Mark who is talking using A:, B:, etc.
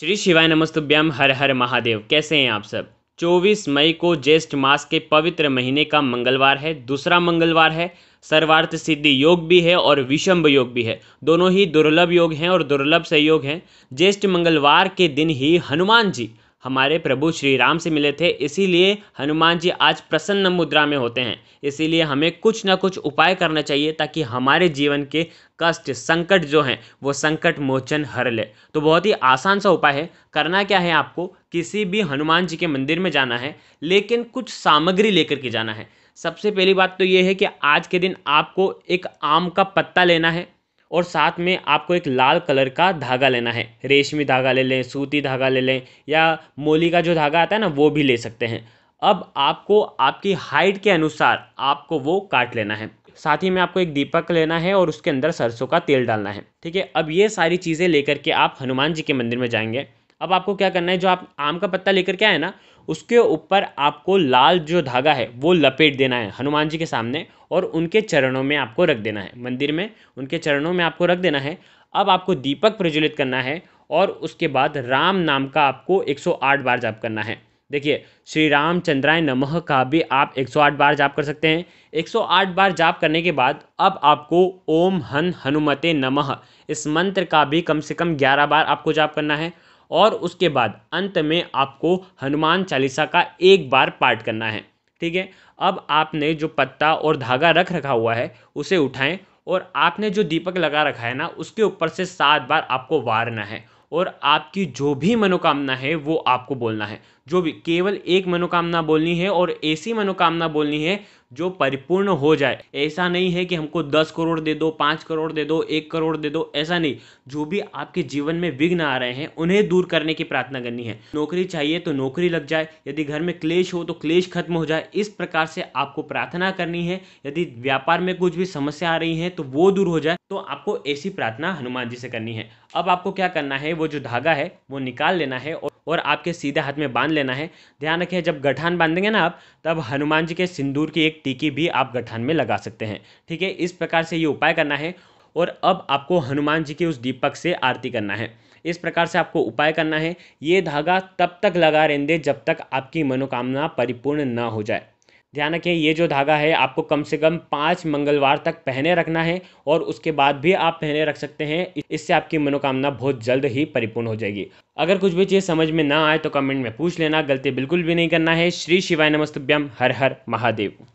A: श्री शिवाय नमस्तुभ्यम हर हर महादेव कैसे हैं आप सब 24 मई को ज्येष्ठ मास के पवित्र महीने का मंगलवार है दूसरा मंगलवार है सर्वार्थ सिद्धि योग भी है और विषम्भ योग भी है दोनों ही दुर्लभ योग हैं और दुर्लभ सहयोग हैं ज्येष्ठ मंगलवार के दिन ही हनुमान जी हमारे प्रभु श्री राम से मिले थे इसीलिए हनुमान जी आज प्रसन्न मुद्रा में होते हैं इसीलिए हमें कुछ ना कुछ उपाय करना चाहिए ताकि हमारे जीवन के कष्ट संकट जो हैं वो संकट मोचन हर ले तो बहुत ही आसान सा उपाय है करना क्या है आपको किसी भी हनुमान जी के मंदिर में जाना है लेकिन कुछ सामग्री लेकर के जाना है सबसे पहली बात तो ये है कि आज के दिन आपको एक आम का पत्ता लेना है और साथ में आपको एक लाल कलर का धागा लेना है रेशमी धागा ले लें सूती धागा ले लें या मोली का जो धागा आता है ना वो भी ले सकते हैं अब आपको आपकी हाइट के अनुसार आपको वो काट लेना है साथ ही में आपको एक दीपक लेना है और उसके अंदर सरसों का तेल डालना है ठीक है अब ये सारी चीज़ें लेकर के आप हनुमान जी के मंदिर में जाएंगे अब आपको क्या करना है जो आप आम का पत्ता लेकर के आए ना उसके ऊपर आपको लाल जो धागा है वो लपेट देना है हनुमान जी के सामने और उनके चरणों में आपको रख देना है मंदिर में उनके चरणों में आपको रख देना है अब आपको दीपक प्रज्वलित करना है और उसके बाद राम नाम का आपको 108 बार जाप करना है देखिए श्री रामचंद्राय नमः का भी आप 108 बार जाप कर सकते हैं 108 बार जाप करने के बाद अब आपको ओम हन हनुमते नमः इस मंत्र का भी कम से कम 11 बार आपको जाप करना है और उसके बाद अंत में आपको हनुमान चालीसा का एक बार पाठ करना है ठीक है अब आपने जो पत्ता और धागा रख रखा हुआ है उसे उठाएं और आपने जो दीपक लगा रखा है ना उसके ऊपर से सात बार आपको वारना है और आपकी जो भी मनोकामना है वो आपको बोलना है जो भी केवल एक मनोकामना बोलनी है और ऐसी मनोकामना बोलनी है जो परिपूर्ण हो जाए ऐसा नहीं है कि हमको दस करोड़ दे दो पाँच करोड़ दे दो एक करोड़ दे दो ऐसा नहीं जो भी आपके जीवन में विघ्न आ रहे हैं उन्हें दूर करने की प्रार्थना करनी है नौकरी चाहिए तो नौकरी लग जाए यदि घर में क्लेश हो तो क्लेश खत्म हो जाए इस प्रकार से आपको प्रार्थना करनी है यदि व्यापार में कुछ भी समस्या आ रही है तो वो दूर हो जाए तो आपको ऐसी प्रार्थना हनुमान जी से करनी है अब आपको क्या करना है वो जो धागा है वो निकाल लेना है और और आपके सीधे हाथ में बांध लेना है ध्यान रखें जब गठान बांधेंगे ना आप तब हनुमान जी के सिंदूर की एक टीकी भी आप गठान में लगा सकते हैं ठीक है इस प्रकार से ये उपाय करना है और अब आपको हनुमान जी के उस दीपक से आरती करना है इस प्रकार से आपको उपाय करना है ये धागा तब तक लगा रहें जब तक आपकी मनोकामना परिपूर्ण ना हो जाए ध्यान रखें ये जो धागा है आपको कम से कम पाँच मंगलवार तक पहने रखना है और उसके बाद भी आप पहने रख सकते हैं इससे आपकी मनोकामना बहुत जल्द ही परिपूर्ण हो जाएगी अगर कुछ भी चीज़ समझ में ना आए तो कमेंट में पूछ लेना गलती बिल्कुल भी नहीं करना है श्री शिवाय नमस्तभ्यम हर हर महादेव